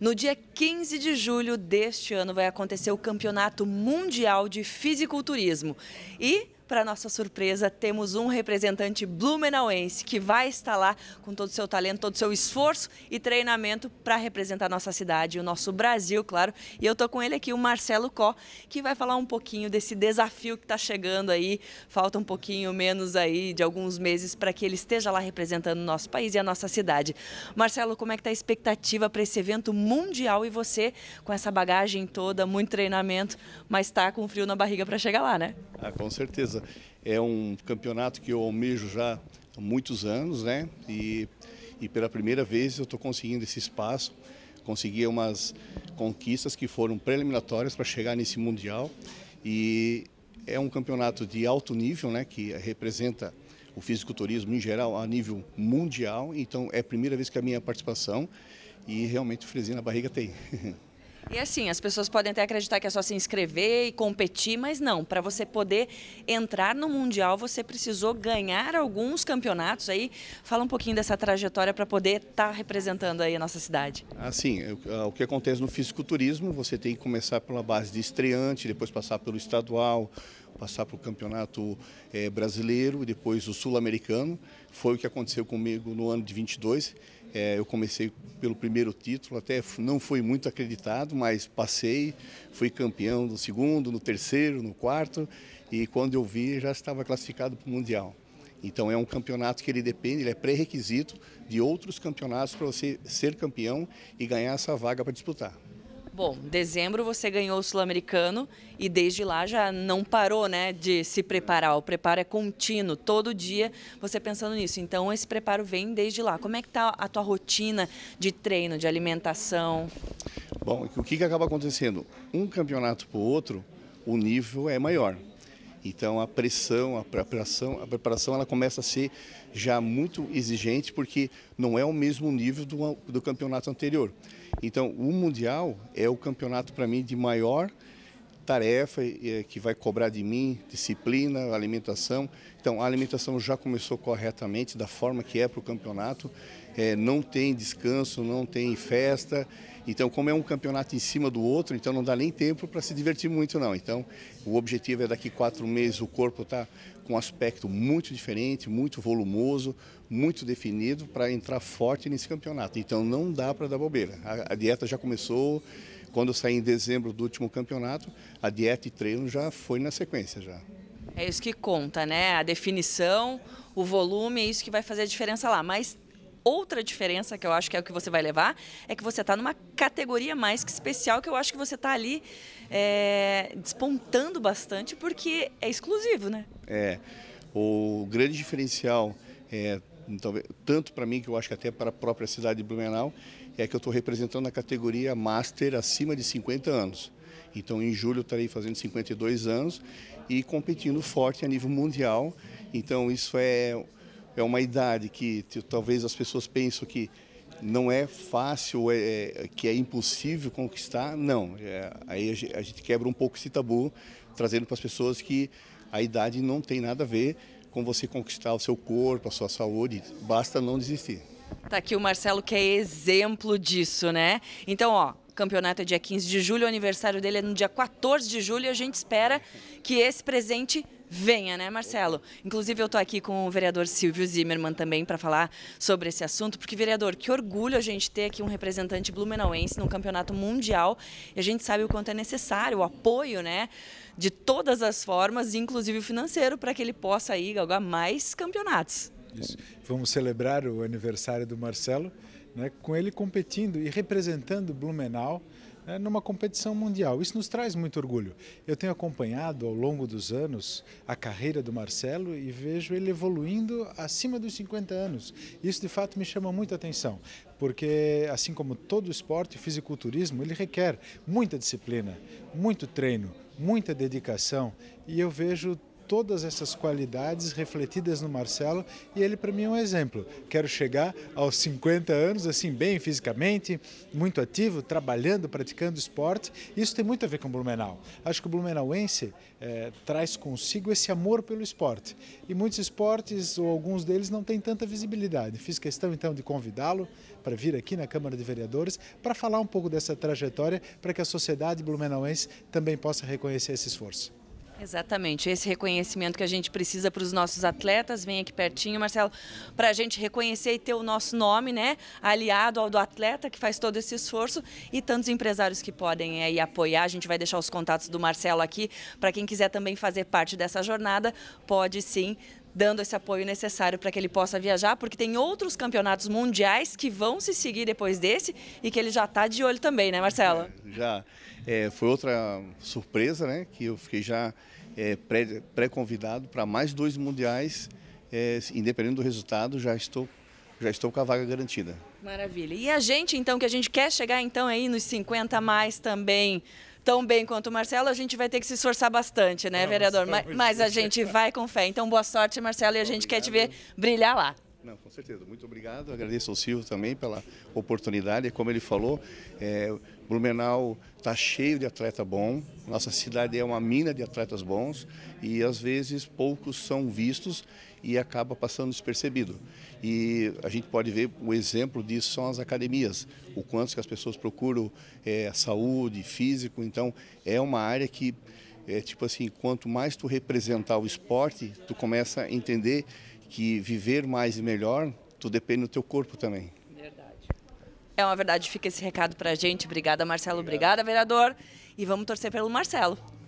No dia 15 de julho deste ano vai acontecer o Campeonato Mundial de Fisiculturismo. E para nossa surpresa, temos um representante blumenauense que vai estar lá com todo o seu talento, todo o seu esforço e treinamento para representar nossa cidade, o nosso Brasil, claro. E eu estou com ele aqui, o Marcelo Có, que vai falar um pouquinho desse desafio que está chegando aí. Falta um pouquinho menos aí de alguns meses para que ele esteja lá representando o nosso país e a nossa cidade. Marcelo, como é que está a expectativa para esse evento mundial e você com essa bagagem toda, muito treinamento, mas está com frio na barriga para chegar lá, né? Ah, com certeza certeza. É um campeonato que eu almejo já há muitos anos, né? E, e pela primeira vez eu estou conseguindo esse espaço, consegui umas conquistas que foram preliminatórias para chegar nesse Mundial. E é um campeonato de alto nível, né? Que representa o fisiculturismo em geral a nível mundial. Então é a primeira vez que a minha participação e realmente o frisinho na barriga tem. E assim, as pessoas podem até acreditar que é só se inscrever e competir, mas não. Para você poder entrar no Mundial, você precisou ganhar alguns campeonatos aí. Fala um pouquinho dessa trajetória para poder estar tá representando aí a nossa cidade. Assim, ah, o que acontece no fisiculturismo, você tem que começar pela base de estreante, depois passar pelo estadual, passar para o campeonato é, brasileiro e depois o sul-americano. Foi o que aconteceu comigo no ano de 22. É, eh, eu comecei pelo primeiro título, até não foi muito acreditado, mas passei, fui campeão no segundo, no terceiro, no quarto, e quando eu vi já estava classificado para o Mundial. Então é um campeonato que ele depende, ele é pré-requisito de outros campeonatos para você ser campeão e ganhar essa vaga para disputar. Bom, dezembro você ganhou o Sul-Americano e desde lá já não parou, né, de se preparar. O preparo é contínuo, todo dia você pensando nisso. Então esse preparo vem desde lá. Como é que está a tua rotina de treino, de alimentação? Bom, o que que acaba acontecendo? Um campeonato para o outro, o nível é maior. Então a pressão, a preparação, a preparação ela começa a ser já muito exigente porque não é o mesmo nível do, do campeonato anterior. Então o mundial é o campeonato para mim de maior tarefa eh, que vai cobrar de mim disciplina, alimentação. Então, a alimentação já começou corretamente, da forma que é para o campeonato. É, não tem descanso, não tem festa. Então, como é um campeonato em cima do outro, então não dá nem tempo para se divertir muito, não. Então, o objetivo é daqui quatro meses o corpo está com um aspecto muito diferente, muito volumoso, muito definido para entrar forte nesse campeonato. Então, não dá para dar bobeira. A, a dieta já começou. Quando eu saí em dezembro do último campeonato, a dieta e treino já foi na sequência já. É isso que conta, né? A definição, o volume, é isso que vai fazer a diferença lá. Mas outra diferença que eu acho que é o que você vai levar é que você está numa categoria mais que especial que eu acho que você está ali é, despontando bastante porque é exclusivo, né? É. O grande diferencial é, então, tanto para mim que eu acho que até para a própria cidade de Blumenau é que eu estou representando a categoria Master acima de 50 anos. Então, em julho, estarei fazendo 52 anos e competindo forte a nível mundial. Então, isso é, é uma idade que talvez as pessoas pensam que não é fácil, é, é que é impossível conquistar. Não, é, aí a gente quebra um pouco esse tabu, trazendo para as pessoas que a idade não tem nada a ver com você conquistar o seu corpo, a sua saúde, basta não desistir. Tá aqui o Marcelo que é exemplo disso, né? Então, ó, campeonato é dia 15 de julho, o aniversário dele é no dia 14 de julho e a gente espera que esse presente venha, né, Marcelo? Inclusive, eu tô aqui com o vereador Silvio Zimmermann também para falar sobre esse assunto, porque, vereador, que orgulho a gente ter aqui um representante blumenauense num campeonato mundial e a gente sabe o quanto é necessário o apoio, né, de todas as formas, inclusive o financeiro, para que ele possa aí galgar mais campeonatos. Isso. Vamos celebrar o aniversário do Marcelo, né, com ele competindo e representando Blumenau né, numa competição mundial. Isso nos traz muito orgulho. Eu tenho acompanhado ao longo dos anos a carreira do Marcelo e vejo ele evoluindo acima dos 50 anos. Isso de fato me chama muita atenção, porque assim como todo esporte, o fisiculturismo, ele requer muita disciplina, muito treino, muita dedicação e eu vejo todas essas qualidades refletidas no Marcelo e ele para mim é um exemplo. Quero chegar aos 50 anos assim bem fisicamente, muito ativo, trabalhando, praticando esporte. Isso tem muito a ver com o Blumenau. Acho que o blumenauense é, traz consigo esse amor pelo esporte e muitos esportes ou alguns deles não têm tanta visibilidade. Fiz questão então de convidá-lo para vir aqui na Câmara de Vereadores para falar um pouco dessa trajetória para que a sociedade blumenauense também possa reconhecer esse esforço. Exatamente, esse reconhecimento que a gente precisa para os nossos atletas, vem aqui pertinho, Marcelo, para a gente reconhecer e ter o nosso nome, né, aliado ao do atleta que faz todo esse esforço e tantos empresários que podem aí eh, apoiar. A gente vai deixar os contatos do Marcelo aqui, para quem quiser também fazer parte dessa jornada, pode sim dando esse apoio necessário para que ele possa viajar, porque tem outros campeonatos mundiais que vão se seguir depois desse e que ele já está de olho também, né, Marcelo? É, já. É, foi outra surpresa, né, que eu fiquei já é, pré-convidado pré para mais dois mundiais, é, independente do resultado, já estou já estou com a vaga garantida. Maravilha. E a gente, então, que a gente quer chegar então aí nos 50 mais também, tão bem quanto o Marcelo, a gente vai ter que se esforçar bastante, né, vereador? Mas, mas, a gente vai com fé. Então, boa sorte, Marcelo, e a gente Obrigado. quer te ver brilhar lá. Não, com certeza. Muito obrigado. Agradeço ao Silvio também pela oportunidade. Como ele falou, é, Blumenau está cheio de atleta bom. Nossa cidade é uma mina de atletas bons e às vezes poucos são vistos e acaba passando despercebido. E a gente pode ver o exemplo disso são as academias, o quanto que as pessoas procuram é, a saúde, físico. Então é uma área que é tipo assim, quanto mais tu representar o esporte, tu começa a entender que viver mais e melhor, tudo depende do teu corpo também. Verdade. É uma verdade, fica esse recado para a gente. Obrigada, Marcelo. Obrigado. Obrigada, vereador. E vamos torcer pelo Marcelo.